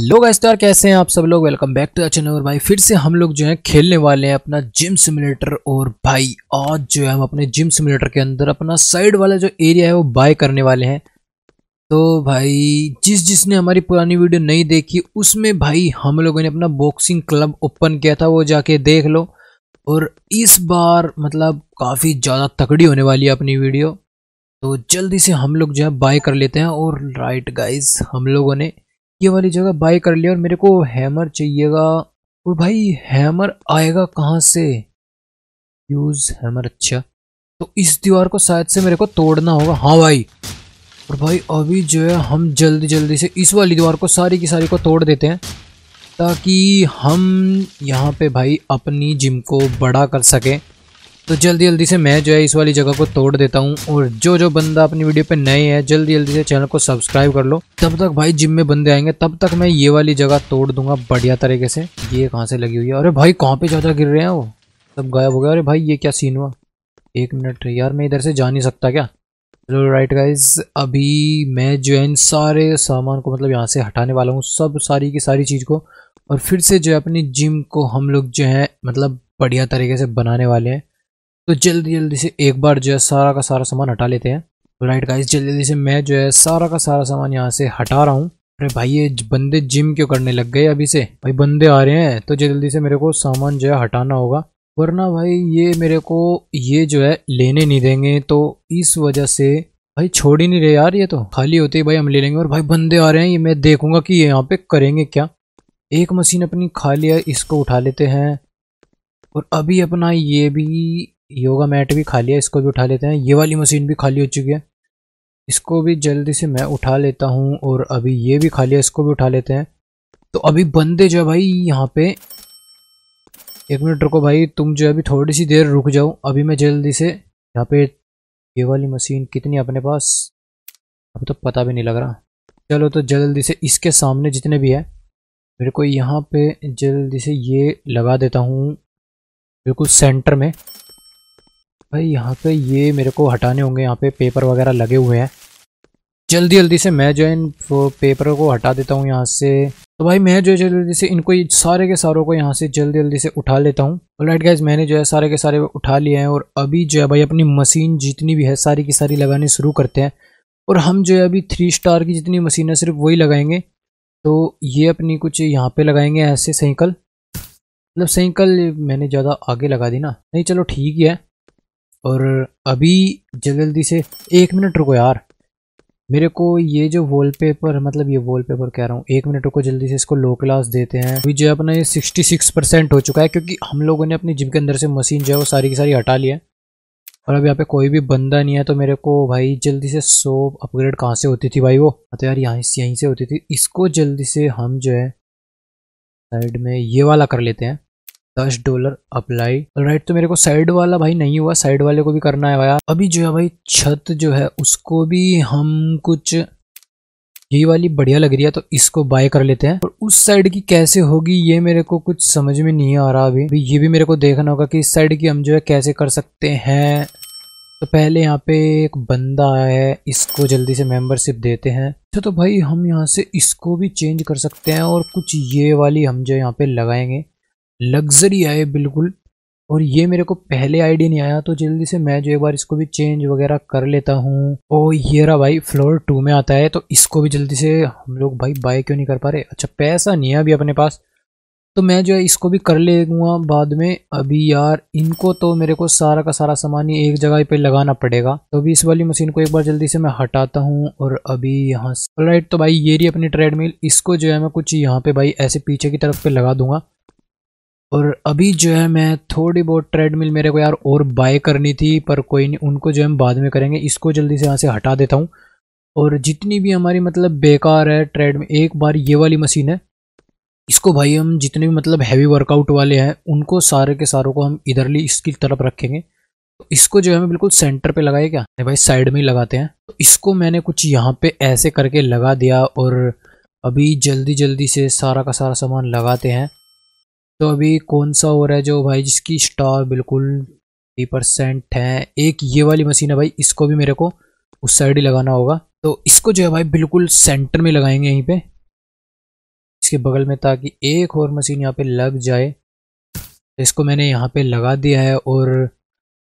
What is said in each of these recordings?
hello तो गाइस्टार कैसे हैं आप सब लोग वेलकम बैक टू चैनल और भाई फिर से हम लोग जो है खेलने वाले हैं अपना जिम सिमुलेटर और भाई आज जो है हम अपने जिम सिमुलेटर के अंदर अपना साइड वाला जो एरिया है वो बाय करने वाले हैं तो भाई जिस जिसने हमारी पुरानी वीडियो नहीं देखी उसमें भाई हम लोगों ने अपना बॉक्सिंग क्लब ओपन किया था वो जाके देख लो और इस बार मतलब काफ़ी ज़्यादा तकड़ी होने वाली है अपनी वीडियो तो जल्दी से हम लोग जो है बाय कर लेते हैं और राइट गाइज हम लोगों ने ये वाली जगह बाय कर लिया और मेरे को हैमर चाहिएगा और भाई हैमर आएगा कहाँ से यूज़ हैमर अच्छा तो इस दीवार को शायद से मेरे को तोड़ना होगा हाँ भाई और भाई अभी जो है हम जल्दी जल्दी से इस वाली दीवार को सारी की सारी को तोड़ देते हैं ताकि हम यहाँ पे भाई अपनी जिम को बड़ा कर सकें तो जल्दी जल्दी से मैं जो है इस वाली जगह को तोड़ देता हूँ और जो जो बंदा अपनी वीडियो पे नए है जल्दी जल्दी से चैनल को सब्सक्राइब कर लो तब तक भाई जिम में बंदे आएंगे तब तक मैं ये वाली जगह तोड़ दूंगा बढ़िया तरीके से ये कहाँ से लगी हुई है अरे भाई कहाँ पे ज़्यादा गिर रहे हैं वो सब गायब हो गया अरे भाई ये क्या सीन हुआ एक मिनट यार मैं इधर से जा नहीं सकता क्या चलो राइट गाइज अभी मैं जो है इन सारे सामान को मतलब यहाँ से हटाने वाला हूँ सब सारी की सारी चीज़ को और फिर से जो है अपनी जिम को हम लोग जो है मतलब बढ़िया तरीके से बनाने वाले हैं तो जल्दी जल्दी से एक बार जो है सारा का सारा सामान हटा लेते हैं तो राइट गाइस जल्दी जल्दी से मैं जो है सारा का सारा सामान यहाँ से हटा रहा हूँ अरे भाई ये बंदे जिम क्यों करने लग गए अभी से भाई बंदे आ रहे हैं तो जल्दी से मेरे को सामान जो है हटाना होगा वरना भाई ये मेरे को ये जो है लेने नहीं देंगे तो इस वजह से भाई छोड़ ही नहीं रहे यार ये तो खाली होते ही भाई हम ले लेंगे और भाई बंदे आ रहे हैं ये मैं देखूंगा कि ये यहाँ पे करेंगे क्या एक मशीन अपनी खाली है इसको उठा लेते हैं और अभी अपना ये भी योगा मैट भी खाली है इसको भी उठा लेते हैं ये वाली मशीन भी खाली हो चुकी है इसको भी जल्दी से मैं उठा लेता हूँ और अभी ये भी खाली है इसको भी उठा लेते हैं तो अभी बंदे जो भाई यहाँ पे एक मिनट रुको भाई तुम जो अभी थोड़ी सी देर रुक जाओ अभी मैं जल्दी से यहाँ पे ये वाली मशीन कितनी अपने पास अब तो पता भी नहीं लग रहा चलो तो जल्दी से इसके सामने जितने भी है मेरे को यहाँ पे जल्दी से ये लगा देता हूँ बिल्कुल सेंटर में भाई यहाँ पे ये मेरे को हटाने होंगे यहाँ पे पेपर वगैरह लगे हुए हैं जल्दी जल्दी से मैं जो है इन पेपरों को हटा देता हूँ यहाँ से तो भाई मैं जो है जल्दी जल्दी से इनको सारे के सारों को यहाँ से जल्दी जल्दी से उठा लेता हूँ राइट गाइज मैंने जो है सारे के सारे उठा लिए हैं और अभी जो है भाई अपनी मशीन जितनी भी है सारी की सारी लगानी शुरू करते हैं और हम जो है अभी थ्री स्टार की जितनी मशीन है सिर्फ वही लगाएंगे तो ये अपनी कुछ यहाँ पे लगाएंगे ऐसे साइकिल मतलब साइकिल मैंने ज़्यादा आगे लगा दी ना नहीं चलो ठीक ही है और अभी जल्दी से एक मिनट रुको यार मेरे को ये जो वॉलपेपर मतलब ये वॉलपेपर कह रहा हूँ एक मिनट रुको जल्दी से इसको लो क्लास देते हैं अभी जो है अपना ये सिक्सटी सिक्स परसेंट हो चुका है क्योंकि हम लोगों ने अपनी जिम के अंदर से मशीन जो है वो सारी की सारी हटा लिया है और अब यहाँ पे कोई भी बंदा नहीं है तो मेरे को भाई जल्दी से सो अपग्रेड कहाँ से होती थी भाई वो हाँ तो यार यहाँ से यहीं से होती थी इसको जल्दी से हम जो है साइड में ये वाला कर लेते हैं दस डॉलर अप्लाई राइट तो मेरे को साइड वाला भाई नहीं हुआ साइड वाले को भी करना है भाई अभी जो है भाई छत जो है उसको भी हम कुछ ये वाली बढ़िया लग रही है तो इसको बाय कर लेते हैं और उस साइड की कैसे होगी ये मेरे को कुछ समझ में नहीं आ रहा अभी ये भी मेरे को देखना होगा कि इस साइड की हम जो है कैसे कर सकते हैं तो पहले यहाँ पे एक बंदा आया है इसको जल्दी से मेंबरशिप देते हैं अच्छा तो भाई हम यहाँ से इसको भी चेंज कर सकते हैं और कुछ ये वाली हम जो यहाँ पे लगाएंगे लग्जरी आए बिल्कुल और ये मेरे को पहले आइडिया नहीं आया तो जल्दी से मैं जो एक बार इसको भी चेंज वगैरह कर लेता हूँ ओ ये रहा भाई फ्लोर टू में आता है तो इसको भी जल्दी से हम लोग भाई बाय क्यों नहीं कर पा रहे अच्छा पैसा नहीं है अभी अपने पास तो मैं जो है इसको भी कर लेगा बाद में अभी यार इनको तो मेरे को सारा का सारा सामान ही एक जगह पे लगाना पड़ेगा तो अभी इस वाली मशीन को एक बार जल्दी से मैं हटाता हूँ और अभी यहाँ राइट तो भाई ये रही अपनी ट्रेडमिल इसको जो है मैं कुछ यहाँ पे भाई ऐसे पीछे की तरफ पे लगा दूंगा और अभी जो है मैं थोड़ी बहुत ट्रेडमिल मेरे को यार और बाय करनी थी पर कोई नहीं उनको जो है बाद में करेंगे इसको जल्दी से यहाँ से हटा देता हूँ और जितनी भी हमारी मतलब बेकार है ट्रेड में एक बार ये वाली मशीन है इसको भाई हम जितने भी मतलब हैवी वर्कआउट वाले हैं उनको सारे के सारों को हम इधरली इसकी तरफ रखेंगे तो इसको जो है बिल्कुल सेंटर पे लगाए क्या भाई साइड में ही लगाते हैं तो इसको मैंने कुछ यहाँ पे ऐसे करके लगा दिया और अभी जल्दी जल्दी से सारा का सारा सामान लगाते हैं तो अभी कौन सा हो रहा है जो भाई जिसकी स्टार बिल्कुल थ्री परसेंट है एक ये वाली मशीन है भाई इसको भी मेरे को उस साइड ही लगाना होगा तो इसको जो है भाई बिल्कुल सेंटर में लगाएंगे यहीं पे इसके बगल में ताकि एक और मशीन यहाँ पे लग जाए तो इसको मैंने यहाँ पे लगा दिया है और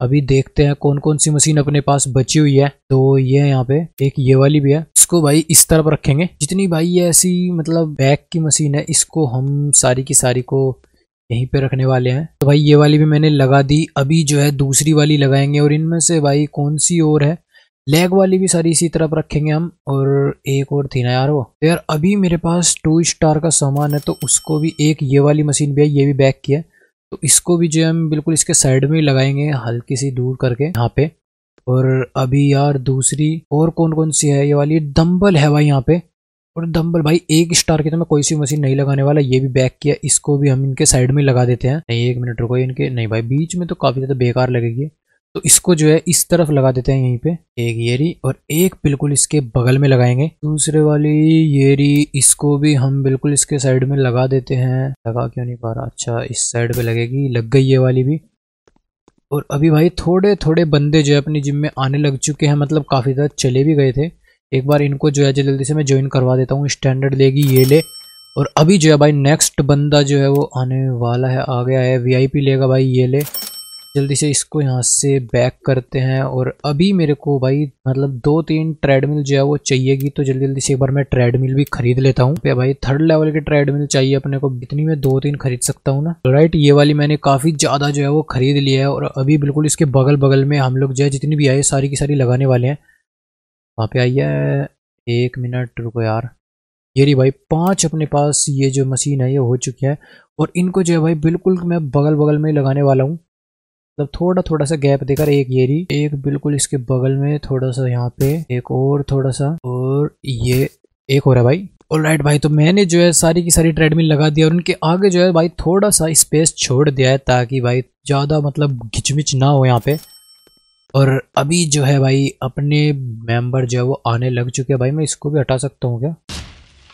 अभी देखते हैं कौन कौन सी मशीन अपने पास बची हुई है तो ये यहाँ पे एक ये वाली भी है इसको भाई इस तरफ रखेंगे जितनी भाई ऐसी मतलब बैक की मशीन है इसको हम सारी की सारी को यहीं पे रखने वाले हैं तो भाई ये वाली भी मैंने लगा दी अभी जो है दूसरी वाली लगाएंगे और इनमें से भाई कौन सी और है लेग वाली भी सारी इसी तरफ रखेंगे हम और एक और थी ना यार वो तो यार अभी मेरे पास टू स्टार का सामान है तो उसको भी एक ये वाली मशीन भी है ये भी बैक की है तो इसको भी जो हम बिल्कुल इसके साइड में ही लगाएंगे हल्की सी दूर करके यहाँ पे और अभी यार दूसरी और कौन कौन सी है ये वाली डम्बल है भाई यहाँ पे और दम्बल भाई एक स्टार की तो मैं कोई सी मशीन नहीं लगाने वाला ये भी बैक किया इसको भी हम इनके साइड में लगा देते हैं नहीं एक मिनट रुको इनके नहीं भाई बीच में तो काफ़ी ज़्यादा बेकार लगेगी तो इसको जो है इस तरफ लगा देते हैं यहीं पे एक येरी और एक बिल्कुल इसके बगल में लगाएंगे दूसरे वाली येरी इसको भी हम बिल्कुल इसके साइड में लगा देते हैं लगा क्यों नहीं पा रहा अच्छा इस साइड पे लगेगी लग गई ये वाली भी और अभी भाई थोड़े थोड़े बंदे जो है अपनी जिम में आने लग चुके हैं मतलब काफ़ी ज़्यादा चले भी गए थे एक बार इनको जो है जल्दी से मैं ज्वाइन करवा देता हूँ स्टैंडर्ड लेगी ये ले और अभी जो है भाई नेक्स्ट बंदा जो है वो आने वाला है आ गया है वीआईपी लेगा भाई ये ले जल्दी से इसको यहाँ से बैक करते हैं और अभी मेरे को भाई मतलब दो तीन ट्रेडमिल जो है वो चाहिएगी तो जल्दी जल्दी से एक बार मैं ट्रेडमिल भी खरीद लेता हूँ भाई थर्ड लेवल के ट्रेडमिल चाहिए अपने को इतनी मैं दो तीन खरीद सकता हूँ ना राइट ये वाली मैंने काफ़ी ज़्यादा जो है वो खरीद लिया है और अभी बिल्कुल इसके बगल बगल में हम लोग जो है जितनी भी आए सारी की सारी लगाने वाले हैं वहाँ पे आई है एक मिनट रुको यार ये रही भाई पांच अपने पास ये जो मशीन है ये हो चुकी है और इनको जो है भाई बिल्कुल मैं बगल बगल में लगाने वाला हूँ मतलब थोड़ा थोड़ा सा गैप देकर एक ये रही एक बिल्कुल इसके बगल में थोड़ा सा यहाँ पे एक और थोड़ा सा और ये एक हो रहा है भाई और राइट भाई तो मैंने जो है सारी की सारी ट्रेडमिल लगा दिया और उनके आगे जो है भाई थोड़ा सा स्पेस छोड़ दिया है ताकि भाई ज़्यादा मतलब घिचमिच ना हो यहाँ पे और अभी जो है भाई अपने मेंबर जो है वो आने लग चुके हैं भाई मैं इसको भी हटा सकता हूँ क्या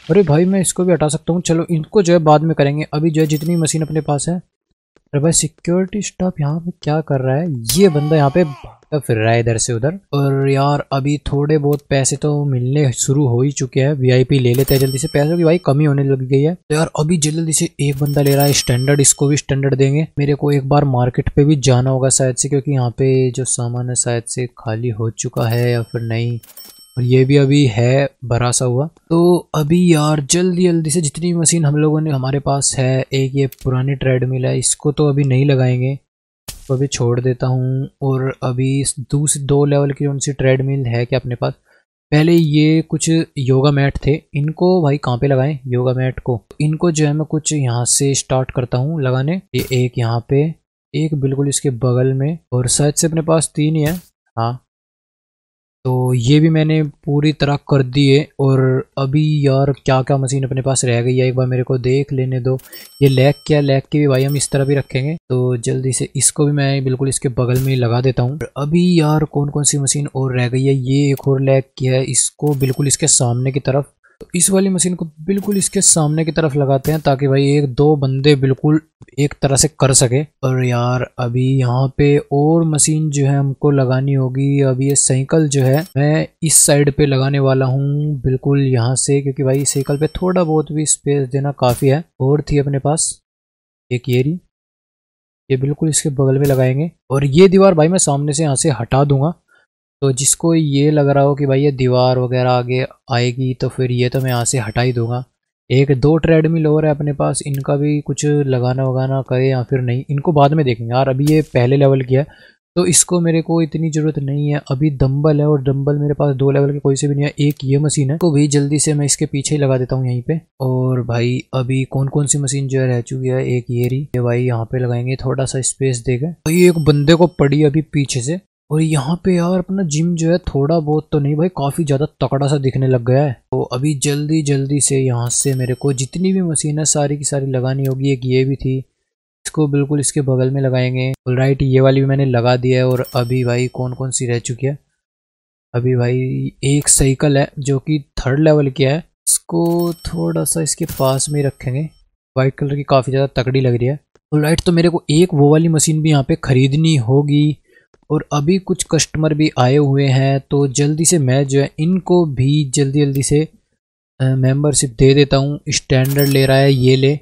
अरे भाई मैं इसको भी हटा सकता हूँ चलो इनको जो है बाद में करेंगे अभी जो है जितनी मशीन अपने पास है अरे भाई सिक्योरिटी स्टाफ यहाँ पे क्या कर रहा है ये बंदा यहाँ पे तो फिर रहा है इधर से उधर और यार अभी थोड़े बहुत पैसे तो मिलने शुरू हो ही चुके हैं वीआईपी ले लेते हैं जल्दी से पैसों की भाई कमी होने लग गई है तो यार अभी जल्दी से एक बंदा ले रहा है स्टैंडर्ड इसको भी स्टैंडर्ड देंगे मेरे को एक बार मार्केट पे भी जाना होगा शायद से क्योंकि यहाँ पे जो सामान है शायद से खाली हो चुका है या फिर नहीं और ये भी अभी है भरा सा हुआ तो अभी यार जल्दी जल्दी से जितनी मशीन हम लोगों ने हमारे पास है एक ये पुरानी ट्रेडमिल है इसको तो अभी नहीं लगाएंगे उसको भी छोड़ देता हूँ और अभी दूसरे दो लेवल की उनसी ट्रेडमिल है क्या अपने पास पहले ये कुछ योगा मैट थे इनको भाई कहाँ पे लगाएं योगा मैट को इनको जो है मैं कुछ यहाँ से स्टार्ट करता हूँ लगाने ये एक यहाँ पे एक बिल्कुल इसके बगल में और शायद से अपने पास तीन ही है हाँ तो ये भी मैंने पूरी तरह कर दी है और अभी यार क्या क्या मशीन अपने पास रह गई है एक बार मेरे को देख लेने दो ये लैग क्या लैग की भी भाई हम इस तरह भी रखेंगे तो जल्दी से इसको भी मैं बिल्कुल इसके बगल में ही लगा देता हूँ अभी यार कौन कौन सी मशीन और रह गई है ये एक और लैग की है इसको बिल्कुल इसके सामने की तरफ तो इस वाली मशीन को बिल्कुल इसके सामने की तरफ लगाते हैं ताकि भाई एक दो बंदे बिल्कुल एक तरह से कर सके और यार अभी यहाँ पे और मशीन जो है हमको लगानी होगी अभी ये साइकिल जो है मैं इस साइड पे लगाने वाला हूँ बिल्कुल यहाँ से क्योंकि भाई साइकिल पे थोड़ा बहुत भी स्पेस देना काफ़ी है और थी अपने पास एक येरी ये बिल्कुल इसके बगल में लगाएंगे और ये दीवार भाई मैं सामने से यहाँ से हटा दूंगा तो जिसको ये लग रहा हो कि भाई ये दीवार वगैरह आगे आएगी तो फिर ये तो मैं यहाँ से हटा ही दूंगा एक दो ट्रेडमिल और है अपने पास इनका भी कुछ लगाना वगाना करे या फिर नहीं इनको बाद में देखेंगे यार अभी ये पहले लेवल की है तो इसको मेरे को इतनी ज़रूरत नहीं है अभी डम्बल है और डम्बल मेरे पास दो लेवल के कोई से भी नहीं है एक ये मशीन है तो भी जल्दी से मैं इसके पीछे ही लगा देता हूँ यहीं पे और भाई अभी कौन कौन सी मशीन जो है रह चुकी है एक ये रही ये भाई यहाँ पे लगाएंगे थोड़ा सा स्पेस देगा भाई एक बंदे को पड़ी अभी पीछे से और यहाँ पे यार अपना जिम जो है थोड़ा बहुत तो नहीं भाई काफ़ी ज़्यादा तकड़ा सा दिखने लग गया है तो अभी जल्दी जल्दी से यहाँ से मेरे को जितनी भी मशीन है सारी की सारी लगानी होगी एक ये भी थी इसको बिल्कुल इसके बगल में लगाएंगे और राइट ये वाली भी मैंने लगा दिया है और अभी भाई कौन कौन सी रह चुकी है अभी भाई एक साइकिल है जो कि थर्ड लेवल की है इसको थोड़ा सा इसके पास में रखेंगे वाइट कलर की काफ़ी ज़्यादा तकड़ी लग रही है और राइट तो मेरे को एक वो वाली मशीन भी यहाँ पे ख़रीदनी होगी और अभी कुछ कस्टमर भी आए हुए हैं तो जल्दी से मैं जो है इनको भी जल्दी जल्दी से मेंबरशिप दे देता हूँ स्टैंडर्ड ले रहा है ये ले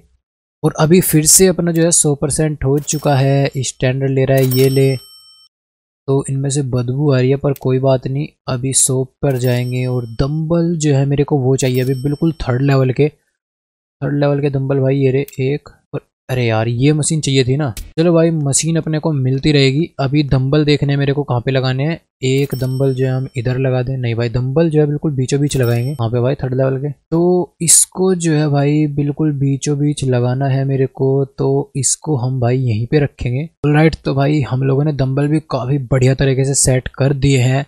और अभी फिर से अपना जो है सौ परसेंट हो चुका है स्टैंडर्ड ले रहा है ये ले तो इनमें से बदबू आ रही है पर कोई बात नहीं अभी सोप पर जाएंगे और दम्बल जो है मेरे को वो चाहिए अभी बिल्कुल थर्ड लेवल के थर्ड लेवल के दम्बल भाई ये रे एक अरे यार ये मशीन चाहिए थी ना चलो भाई मशीन अपने को मिलती रहेगी अभी दम्बल देखने मेरे को कहाँ पे लगाने हैं एक दम्बल जो है हम इधर लगा दें नहीं भाई दम्बल जो है बिल्कुल बीचों बीच लगाएंगे कहाँ पे भाई थर्ड लेवल के तो इसको जो है भाई बिल्कुल बीचों बीच लगाना है मेरे को तो इसको हम भाई यहीं पे रखेंगे राइट तो भाई हम लोगों ने दम्बल भी काफ़ी बढ़िया तरीके से सेट कर दिए हैं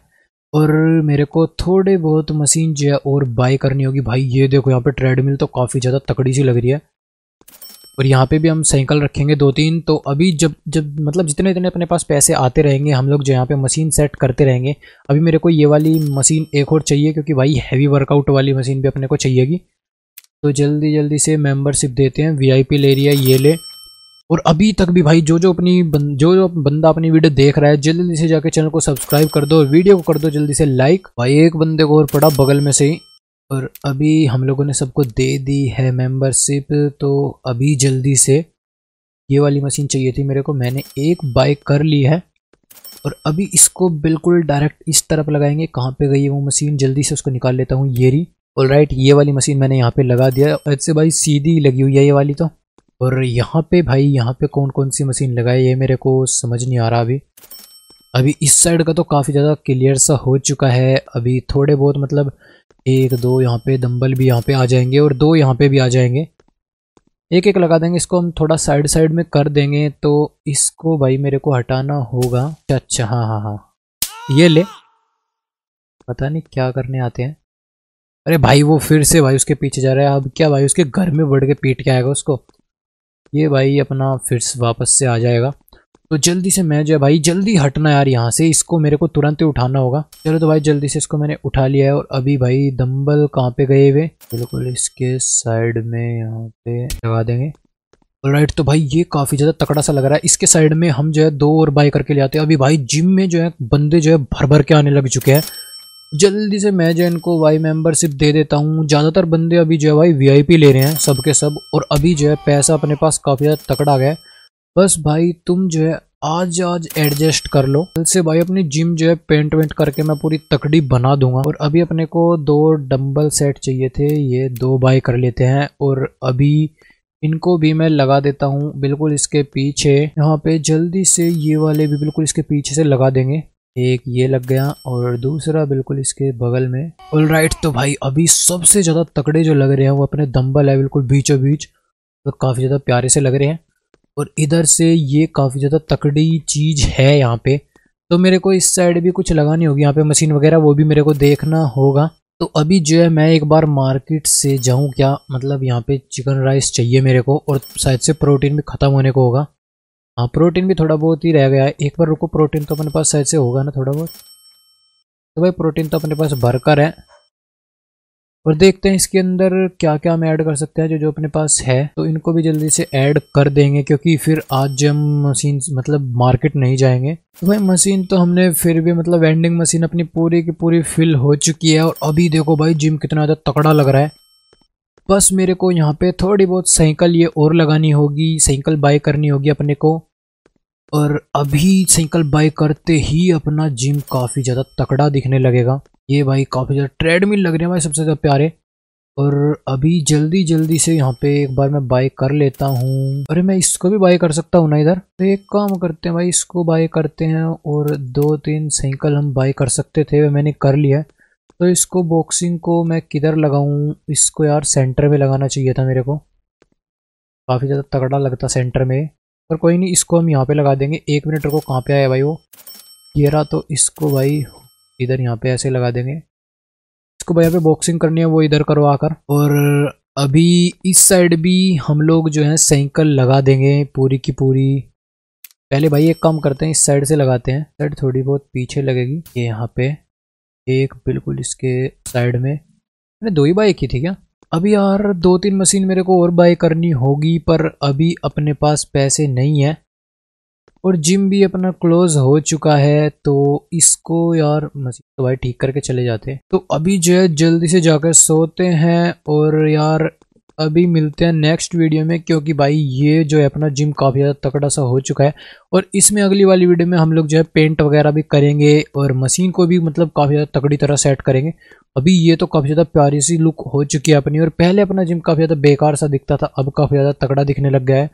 और मेरे को थोड़े बहुत मशीन जो है और बाय करनी होगी भाई ये देखो यहाँ पे ट्रेडमिल तो काफ़ी ज़्यादा तकड़ी सी लग रही है और यहाँ पे भी हम साइकिल रखेंगे दो तीन तो अभी जब जब मतलब जितने जितने अपने पास पैसे आते रहेंगे हम लोग जो यहाँ पे मशीन सेट करते रहेंगे अभी मेरे को ये वाली मशीन एक और चाहिए क्योंकि भाई हैवी वर्कआउट वाली मशीन भी अपने को चाहिएगी तो जल्दी जल्दी से मेम्बरशिप देते हैं वी ले रही है ये ले और अभी तक भी भाई जो जो अपनी जो जो बंदा अपनी वीडियो देख रहा है जल्दी से जाके चैनल को सब्सक्राइब कर दो और वीडियो को कर दो जल्दी से लाइक भाई एक बंदे को और पड़ा बगल में से ही और अभी हम लोगों ने सबको दे दी है मेंबरशिप तो अभी जल्दी से ये वाली मशीन चाहिए थी मेरे को मैंने एक बाइक कर ली है और अभी इसको बिल्कुल डायरेक्ट इस तरफ लगाएंगे कहाँ पे गई है वो मशीन जल्दी से उसको निकाल लेता हूँ ये री और राइट ये वाली मशीन मैंने यहाँ पे लगा दिया ऐसे भाई सीधी लगी हुई है ये वाली तो और यहाँ पे भाई यहाँ पे कौन कौन सी मशीन लगाई है मेरे को समझ नहीं आ रहा अभी अभी इस साइड का तो काफ़ी ज़्यादा क्लियर सा हो चुका है अभी थोड़े बहुत मतलब एक दो यहाँ पे दम्बल भी यहाँ पे आ जाएंगे और दो यहाँ पे भी आ जाएंगे एक एक लगा देंगे इसको हम थोड़ा साइड साइड में कर देंगे तो इसको भाई मेरे को हटाना होगा अच्छा अच्छा हाँ हाँ हाँ ये ले पता नहीं क्या करने आते हैं अरे भाई वो फिर से भाई उसके पीछे जा रहा है अब क्या भाई उसके घर में बढ़ के पीट के आएगा उसको ये भाई अपना फिर से वापस से आ जाएगा तो जल्दी से मैं जो है भाई जल्दी हटना यार यहाँ से इसको मेरे को तुरंत ही उठाना होगा चलो तो भाई जल्दी से इसको मैंने उठा लिया है और अभी भाई दम्बल कहाँ पे गए हुए बिल्कुल इसके साइड में यहाँ पे लगा देंगे राइट तो भाई ये काफ़ी ज़्यादा तकड़ा सा लग रहा है इसके साइड में हम जो है दो और बाई करके ले आते हैं अभी भाई जिम में जो है बंदे जो है भर भर के आने लग चुके हैं जल्दी से मैं जो इनको वाई मेंबरशिप दे देता हूँ ज़्यादातर बंदे अभी जो है भाई वीआईपी ले रहे हैं सबके सब और अभी जो है पैसा अपने पास काफ़ी ज़्यादा तकड़ा गया है बस भाई तुम जो है आज आज एडजस्ट कर लो कल से भाई अपनी जिम जो है पेंट वेंट करके मैं पूरी तकड़ी बना दूंगा और अभी अपने को दो डंबल सेट चाहिए थे ये दो बाय कर लेते हैं और अभी इनको भी मैं लगा देता हूँ बिल्कुल इसके पीछे यहाँ पे जल्दी से ये वाले भी बिल्कुल इसके पीछे से लगा देंगे एक ये लग गया और दूसरा बिल्कुल इसके बगल में ऑल राइट तो भाई अभी सबसे ज़्यादा तकड़े जो लग रहे हैं वो अपने दम्बल है बिल्कुल बीचों बीच तो काफ़ी ज़्यादा प्यारे से लग रहे हैं और इधर से ये काफ़ी ज़्यादा तकड़ी चीज़ है यहाँ पे तो मेरे को इस साइड भी कुछ लगानी होगी यहाँ पे मशीन वगैरह वो भी मेरे को देखना होगा तो अभी जो है मैं एक बार मार्केट से जाऊँ क्या मतलब यहाँ पे चिकन राइस चाहिए मेरे को और शायद से प्रोटीन भी ख़त्म होने को होगा हाँ प्रोटीन भी थोड़ा बहुत ही रह गया है एक बार रुको प्रोटीन तो अपने पास शायद से होगा ना थोड़ा बहुत तो भाई प्रोटीन तो अपने पास भरकर है और देखते हैं इसके अंदर क्या क्या हम ऐड कर सकते हैं जो जो अपने पास है तो इनको भी जल्दी से ऐड कर देंगे क्योंकि फिर आज हम मशीन मतलब मार्केट नहीं जाएंगे तो भाई मशीन तो हमने फिर भी मतलब वेंडिंग मशीन अपनी पूरी की पूरी फिल हो चुकी है और अभी देखो भाई जिम कितना ज़्यादा तकड़ा लग रहा है बस मेरे को यहाँ पे थोड़ी बहुत साइकिल ये और लगानी होगी साइकिल बाय करनी होगी अपने को और अभी साइकिल बाई करते ही अपना जिम काफ़ी ज़्यादा तकड़ा दिखने लगेगा ये भाई काफ़ी ज़्यादा ट्रेडमिल लग रहे हैं भाई सबसे ज़्यादा प्यारे और अभी जल्दी जल्दी से यहाँ पे एक बार मैं बाई कर लेता हूँ अरे मैं इसको भी बाई कर सकता हूँ ना इधर तो एक काम करते हैं भाई इसको बाई करते हैं और दो तीन साइकिल हम बाई कर सकते थे मैंने कर लिया तो इसको बॉक्सिंग को मैं किधर लगाऊँ इसको यार सेंटर में लगाना चाहिए था मेरे को काफ़ी ज़्यादा तगड़ा लगता सेंटर में पर कोई नहीं इसको हम यहाँ पे लगा देंगे एक मिनट को कहाँ पे आया भाई वो ये रहा तो इसको भाई इधर यहाँ पे ऐसे लगा देंगे इसको भाई यहाँ पे बॉक्सिंग करनी है वो इधर करवा कर और अभी इस साइड भी हम लोग जो है साइकिल लगा देंगे पूरी की पूरी पहले भाई एक काम करते हैं इस साइड से लगाते हैं साइड थोड़ी बहुत पीछे लगेगी ये यहाँ पे एक बिल्कुल इसके साइड में मैंने दो ही बाइक की थी क्या अभी यार दो तीन मशीन मेरे को और बाय करनी होगी पर अभी अपने पास पैसे नहीं है और जिम भी अपना क्लोज हो चुका है तो इसको यार मशीन तो भाई ठीक करके चले जाते तो अभी जो है जल्दी से जाकर सोते हैं और यार अभी मिलते हैं नेक्स्ट वीडियो में क्योंकि भाई ये जो है अपना जिम काफ़ी ज़्यादा तकड़ा सा हो चुका है और इसमें अगली वाली वीडियो में हम लोग जो है पेंट वगैरह भी करेंगे और मशीन को भी मतलब काफ़ी ज़्यादा तकड़ी तरह सेट करेंगे अभी ये तो काफ़ी ज़्यादा प्यारी सी लुक हो चुकी है अपनी और पहले अपना जिम काफ़ी ज़्यादा बेकार सा दिखता था अब काफ़ी ज़्यादा तकड़ा दिखने लग गया है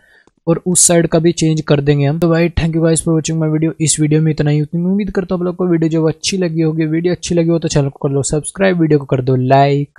और उस साइड का भी चेंज कर देंगे हम तो भाई thank you guys for watching my video इस वीडियो में इतना ही उतनी उम्मीद करता हूँ आप लोग को वीडियो जो अच्छी लगी होगी वीडियो अच्छी लगी हो तो चैनल को कर लो सब्सक्राइब वीडियो को कर दो लाइक